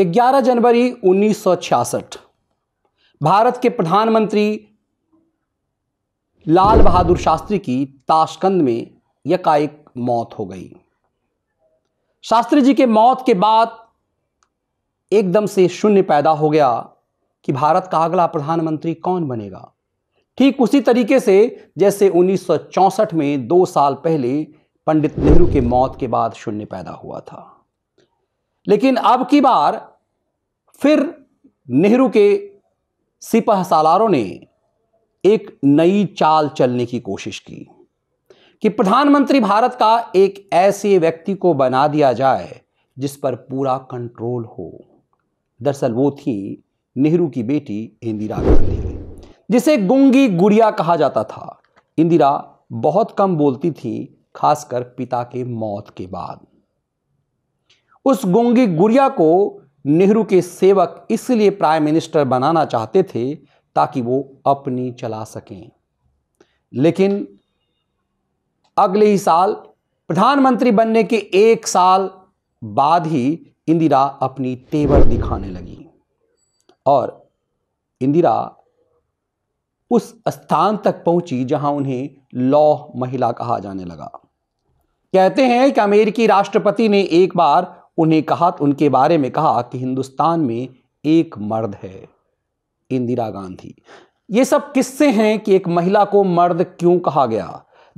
11 जनवरी 1966 भारत के प्रधानमंत्री लाल बहादुर शास्त्री की ताशकंद में एकाएक मौत हो गई शास्त्री जी के मौत के बाद एकदम से शून्य पैदा हो गया कि भारत का अगला प्रधानमंत्री कौन बनेगा ठीक उसी तरीके से जैसे 1964 में दो साल पहले पंडित नेहरू के मौत के बाद शून्य पैदा हुआ था लेकिन अब की बार फिर नेहरू के सिपह सालारों ने एक नई चाल चलने की कोशिश की कि प्रधानमंत्री भारत का एक ऐसे व्यक्ति को बना दिया जाए जिस पर पूरा कंट्रोल हो दरअसल वो थी नेहरू की बेटी इंदिरा गांधी जिसे गुंगी गुड़िया कहा जाता था इंदिरा बहुत कम बोलती थी खासकर पिता के मौत के बाद उस गोंगी गुड़िया को नेहरू के सेवक इसलिए प्राइम मिनिस्टर बनाना चाहते थे ताकि वो अपनी चला सकें लेकिन अगले ही साल प्रधानमंत्री बनने के एक साल बाद ही इंदिरा अपनी तेवर दिखाने लगी और इंदिरा उस स्थान तक पहुंची जहां उन्हें लॉ महिला कहा जाने लगा कहते हैं कि अमेरिकी राष्ट्रपति ने एक बार उन्हें कहा तो उनके बारे में कहा कि हिंदुस्तान में एक मर्द है इंदिरा गांधी ये सब किस्से हैं कि एक महिला को मर्द क्यों कहा गया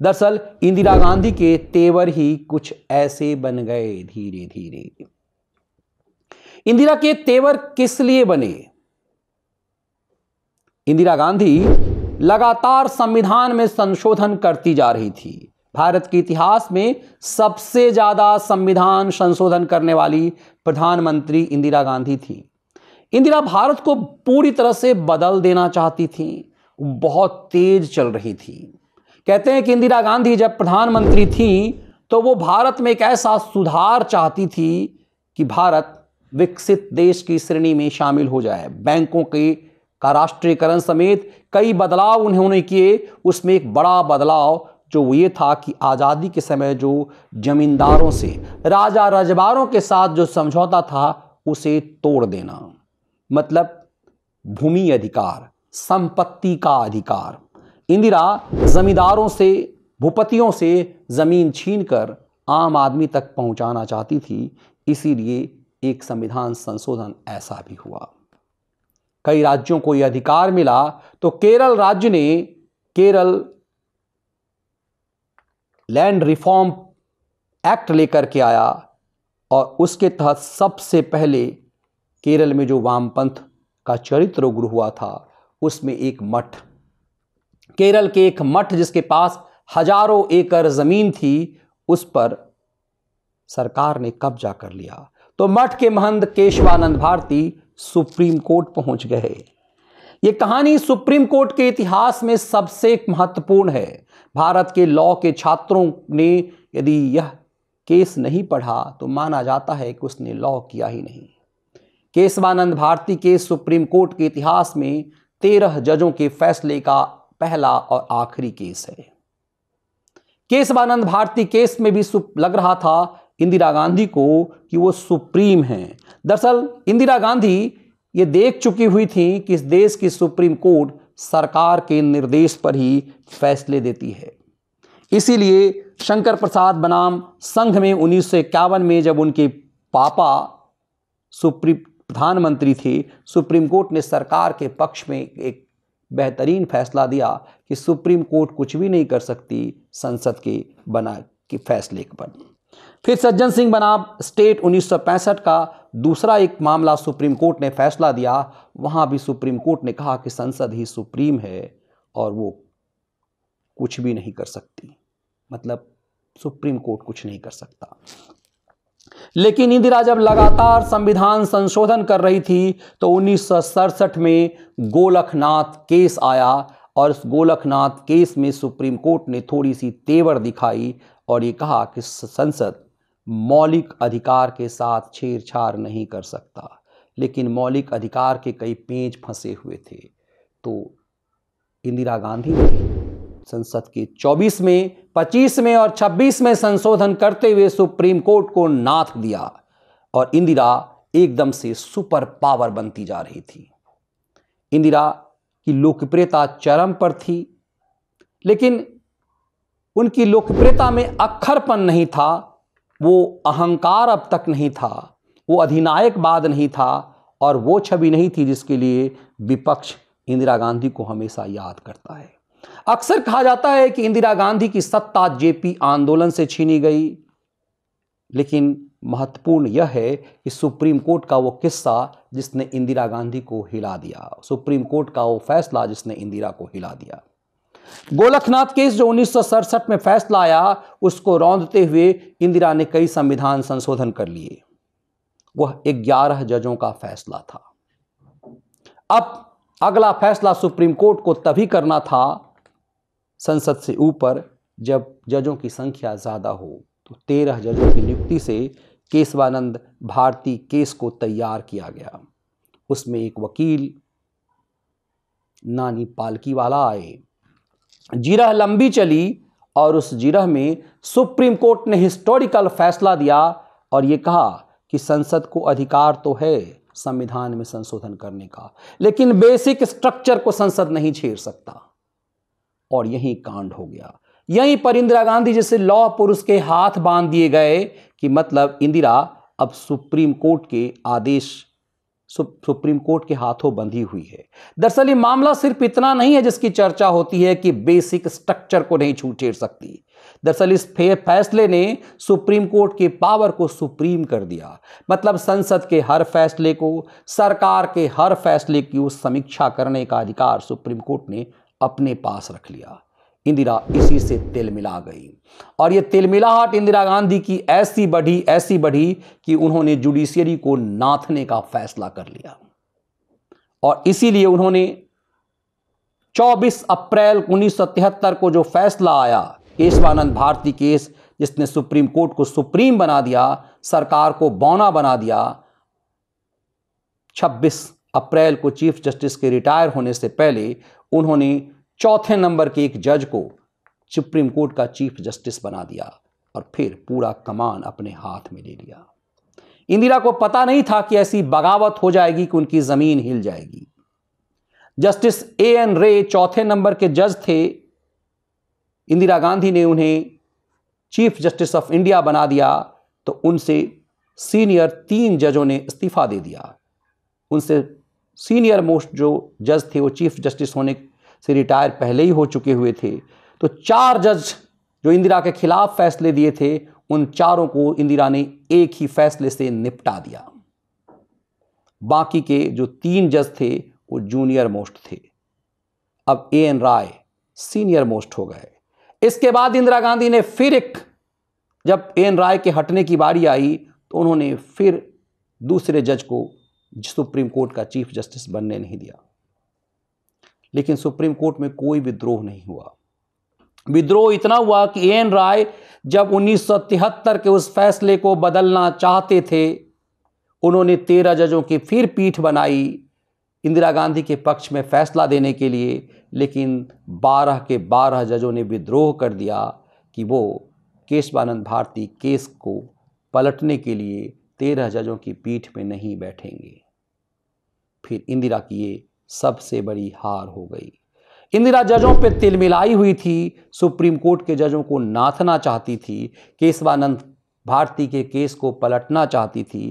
दरअसल इंदिरा गांधी के तेवर ही कुछ ऐसे बन गए धीरे धीरे इंदिरा के तेवर किस लिए बने इंदिरा गांधी लगातार संविधान में संशोधन करती जा रही थी भारत के इतिहास में सबसे ज़्यादा संविधान संशोधन करने वाली प्रधानमंत्री इंदिरा गांधी थी इंदिरा भारत को पूरी तरह से बदल देना चाहती थी बहुत तेज चल रही थी कहते हैं कि इंदिरा गांधी जब प्रधानमंत्री थी तो वो भारत में एक ऐसा सुधार चाहती थी कि भारत विकसित देश की श्रेणी में शामिल हो जाए बैंकों के का राष्ट्रीयकरण समेत कई बदलाव उन्होंने किए उसमें एक बड़ा बदलाव जो ये था कि आज़ादी के समय जो जमींदारों से राजा रजवारों के साथ जो समझौता था उसे तोड़ देना मतलब भूमि अधिकार संपत्ति का अधिकार इंदिरा जमींदारों से भूपतियों से ज़मीन छीनकर आम आदमी तक पहुंचाना चाहती थी इसीलिए एक संविधान संशोधन ऐसा भी हुआ कई राज्यों को यह अधिकार मिला तो केरल राज्य ने केरल लैंड रिफॉर्म एक्ट लेकर के आया और उसके तहत सबसे पहले केरल में जो वामपंथ का चरित्र उग्र हुआ था उसमें एक मठ केरल के एक मठ जिसके पास हजारों एकड़ ज़मीन थी उस पर सरकार ने कब्जा कर लिया तो मठ के महंत केशवानंद भारती सुप्रीम कोर्ट पहुंच गए यह कहानी सुप्रीम कोर्ट के इतिहास में सबसे महत्वपूर्ण है भारत के लॉ के छात्रों ने यदि यह केस नहीं पढ़ा तो माना जाता है कि उसने लॉ किया ही नहीं केशवानंद भारती के सुप्रीम कोर्ट के इतिहास में तेरह जजों के फैसले का पहला और आखिरी केस है केशवानंद भारती केस में भी लग रहा था इंदिरा गांधी को कि वो सुप्रीम हैं दरअसल इंदिरा गांधी ये देख चुकी हुई थी कि इस देश की सुप्रीम कोर्ट सरकार के निर्देश पर ही फैसले देती है इसीलिए शंकर प्रसाद बनाम संघ में उन्नीस में जब उनके पापा सुप्रीम प्रधानमंत्री थे सुप्रीम कोर्ट ने सरकार के पक्ष में एक बेहतरीन फैसला दिया कि सुप्रीम कोर्ट कुछ भी नहीं कर सकती संसद के बना के फैसले पर फिर सज्जन सिंह बनाम स्टेट 1965 का दूसरा एक मामला सुप्रीम कोर्ट ने फैसला दिया वहां भी सुप्रीम कोर्ट ने कहा कि संसद ही सुप्रीम है और वो कुछ भी नहीं कर सकती मतलब सुप्रीम कोर्ट कुछ नहीं कर सकता लेकिन इंदिरा जब लगातार संविधान संशोधन कर रही थी तो उन्नीस में गोलखनाथ केस आया और इस गोलखनाथ केस में सुप्रीम कोर्ट ने थोड़ी सी तेवर दिखाई और ये कहा कि संसद मौलिक अधिकार के साथ छेड़छाड़ नहीं कर सकता लेकिन मौलिक अधिकार के कई पेंच फंसे हुए थे तो इंदिरा गांधी ने संसद के 24 में 25 में और 26 में संशोधन करते हुए सुप्रीम कोर्ट को नाथ दिया और इंदिरा एकदम से सुपर पावर बनती जा रही थी इंदिरा की लोकप्रियता चरम पर थी लेकिन उनकी लोकप्रियता में अक्खरपन नहीं था वो अहंकार अब तक नहीं था वो अधिनायक बाद नहीं था और वो छवि नहीं थी जिसके लिए विपक्ष इंदिरा गांधी को हमेशा याद करता है अक्सर कहा जाता है कि इंदिरा गांधी की सत्ता जेपी आंदोलन से छीनी गई लेकिन महत्वपूर्ण यह है कि सुप्रीम कोर्ट का वो किस्सा जिसने इंदिरा गांधी को हिला दिया सुप्रीम कोर्ट का वो फैसला जिसने इंदिरा को हिला दिया गोलखनाथ केस जो उन्नीस में फैसला आया उसको रौंदते हुए इंदिरा ने कई संविधान संशोधन कर लिए वह 11 जजों का फैसला था अब अगला फैसला सुप्रीम कोर्ट को तभी करना था संसद से ऊपर जब जजों की संख्या ज़्यादा हो तो तेरह जजों की नियुक्ति से केशवानंद भारती केस को तैयार किया गया उसमें एक वकील नानी पालकी वाला आए जीरह लंबी चली और उस जीरह में सुप्रीम कोर्ट ने हिस्टोरिकल फैसला दिया और ये कहा कि संसद को अधिकार तो है संविधान में संशोधन करने का लेकिन बेसिक स्ट्रक्चर को संसद नहीं छेड़ सकता और यही कांड हो गया यहीं पर इंदिरा गांधी जैसे लॉ पुरुष के हाथ बांध दिए गए कि मतलब इंदिरा अब सुप्रीम कोर्ट के आदेश सुप्रीम कोर्ट के हाथों बंधी हुई है दरअसल ये मामला सिर्फ इतना नहीं है जिसकी चर्चा होती है कि बेसिक स्ट्रक्चर को नहीं छू छेड़ सकती दरअसल इस फैसले ने सुप्रीम कोर्ट के पावर को सुप्रीम कर दिया मतलब संसद के हर फैसले को सरकार के हर फैसले की उस समीक्षा करने का अधिकार सुप्रीम कोर्ट ने अपने पास रख लिया इंदिरा इसी से तेल मिला गई और ये तेल मिलाहट इंदिरा गांधी की ऐसी बढ़ी ऐसी बढ़ी कि उन्होंने जुडिशियरी को नाथने का फैसला कर लिया और इसीलिए उन्होंने 24 अप्रैल उन्नीस को जो फैसला आया केशवानंद भारती केस जिसने सुप्रीम कोर्ट को सुप्रीम बना दिया सरकार को बौना बना दिया 26 अप्रैल को चीफ जस्टिस के रिटायर होने से पहले उन्होंने चौथे नंबर के एक जज को सुप्रीम कोर्ट का चीफ जस्टिस बना दिया और फिर पूरा कमान अपने हाथ में ले लिया इंदिरा को पता नहीं था कि ऐसी बगावत हो जाएगी कि उनकी जमीन हिल जाएगी जस्टिस ए एन रे चौथे नंबर के जज थे इंदिरा गांधी ने उन्हें चीफ जस्टिस ऑफ इंडिया बना दिया तो उनसे सीनियर तीन जजों ने इस्तीफा दे दिया उनसे सीनियर मोस्ट जो जज थे वो चीफ जस्टिस होने से रिटायर पहले ही हो चुके हुए थे तो चार जज जो इंदिरा के खिलाफ फैसले दिए थे उन चारों को इंदिरा ने एक ही फैसले से निपटा दिया बाकी के जो तीन जज थे वो जूनियर मोस्ट थे अब A N Ray senior most हो गए इसके बाद इंदिरा गांधी ने फिर एक जब ए एन राय के हटने की बारी आई तो उन्होंने फिर दूसरे जज को सुप्रीम कोर्ट का चीफ जस्टिस बनने नहीं दिया लेकिन सुप्रीम कोर्ट में कोई विद्रोह नहीं हुआ विद्रोह इतना हुआ कि एन राय जब 1973 के उस फैसले को बदलना चाहते थे उन्होंने तेरह जजों की फिर पीठ बनाई इंदिरा गांधी के पक्ष में फैसला देने के लिए लेकिन बारह के बारह जजों ने विद्रोह कर दिया कि वो केशवानंद भारती केस को पलटने के लिए तेरह जजों की पीठ में नहीं बैठेंगे फिर इंदिरा की ये सबसे बड़ी हार हो गई इंदिरा जजों पे तिलमिलाई हुई थी सुप्रीम कोर्ट के जजों को नाथना चाहती थी केशवानंद भारती के केस को पलटना चाहती थी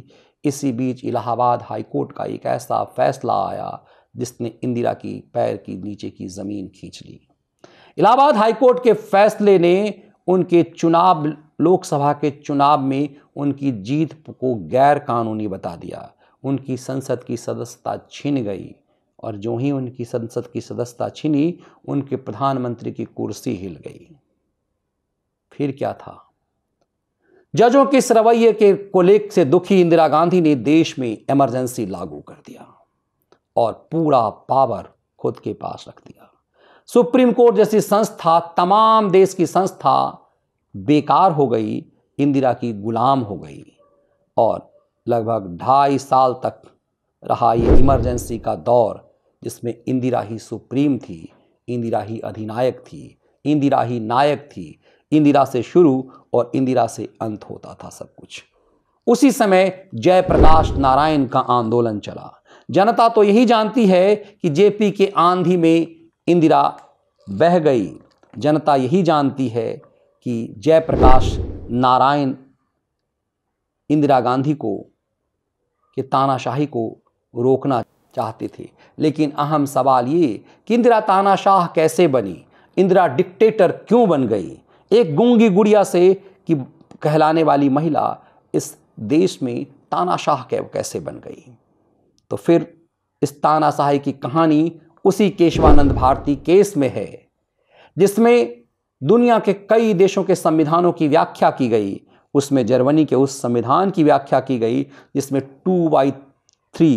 इसी बीच इलाहाबाद हाईकोर्ट का एक ऐसा फैसला आया जिसने इंदिरा की पैर की नीचे की ज़मीन खींच ली इलाहाबाद हाईकोर्ट के फैसले ने उनके चुनाव लोकसभा के चुनाव में उनकी जीत को गैर कानूनी बता दिया उनकी संसद की सदस्यता छीन गई और जो ही उनकी संसद की सदस्यता छिनी उनके प्रधानमंत्री की कुर्सी हिल गई फिर क्या था जजों के इस रवैये के को लेख से दुखी इंदिरा गांधी ने देश में इमरजेंसी लागू कर दिया और पूरा पावर खुद के पास रख दिया सुप्रीम कोर्ट जैसी संस्था तमाम देश की संस्था बेकार हो गई इंदिरा की गुलाम हो गई और लगभग ढाई साल तक रहा ये इमरजेंसी का दौर जिसमें इंदिरा ही सुप्रीम थी इंदिरा ही अधिनायक थी इंदिरा ही नायक थी इंदिरा से शुरू और इंदिरा से अंत होता था सब कुछ उसी समय जयप्रकाश नारायण का आंदोलन चला जनता तो यही जानती है कि जेपी के आंधी में इंदिरा बह गई जनता यही जानती है कि जयप्रकाश नारायण इंदिरा गांधी को कि तानाशाही को रोकना चाहती थी लेकिन अहम सवाल ये कि इंदिरा तानाशाह कैसे बनी इंदिरा डिक्टेटर क्यों बन गई एक गूंगी गुड़िया से कि कहलाने वाली महिला इस देश में तानाशाह कैसे बन गई तो फिर इस तानाशाही की कहानी उसी केशवानंद भारती केस में है जिसमें दुनिया के कई देशों के संविधानों की व्याख्या की गई उसमें जर्मनी के उस संविधान की व्याख्या की गई जिसमें टू बाई थ्री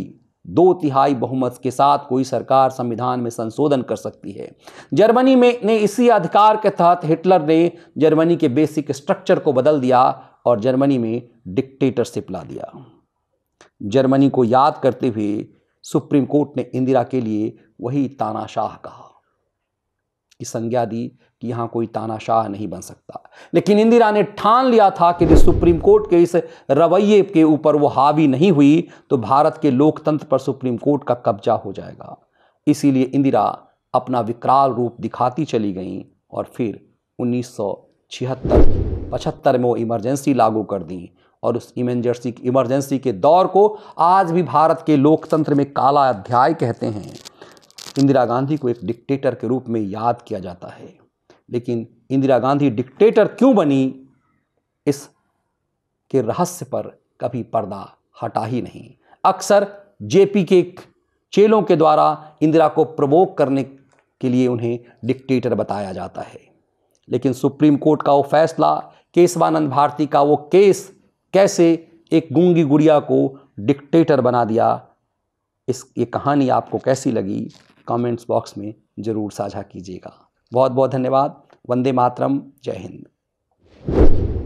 दो तिहाई बहुमत के साथ कोई सरकार संविधान में संशोधन कर सकती है जर्मनी में ने इसी अधिकार के तहत हिटलर ने जर्मनी के बेसिक स्ट्रक्चर को बदल दिया और जर्मनी में डिक्टेटरशिप ला दिया जर्मनी को याद करते हुए सुप्रीम कोर्ट ने इंदिरा के लिए वही तानाशाह कहा कि संज्ञा दी कि यहाँ कोई तानाशाह नहीं बन सकता लेकिन इंदिरा ने ठान लिया था कि यदि सुप्रीम कोर्ट के इस रवैये के ऊपर वो हावी नहीं हुई तो भारत के लोकतंत्र पर सुप्रीम कोर्ट का कब्जा हो जाएगा इसीलिए इंदिरा अपना विकराल रूप दिखाती चली गई और फिर उन्नीस सौ छिहत्तर में वो इमरजेंसी लागू कर दी और उस इमरजेंसी इमरजेंसी के दौर को आज भी भारत के लोकतंत्र में काला अध्याय कहते हैं इंदिरा गांधी को एक डिक्टेटर के रूप में याद किया जाता है लेकिन इंदिरा गांधी डिक्टेटर क्यों बनी इस के रहस्य पर कभी पर्दा हटा ही नहीं अक्सर जेपी के चेलों के द्वारा इंदिरा को प्रमोक करने के लिए उन्हें डिक्टेटर बताया जाता है लेकिन सुप्रीम कोर्ट का वो फैसला केशवानंद भारती का वो केस कैसे एक गूंगी गुड़िया को डिक्टेटर बना दिया इस ये कहानी आपको कैसी लगी कमेंट्स बॉक्स में ज़रूर साझा कीजिएगा बहुत बहुत धन्यवाद वंदे मातरम जय हिंद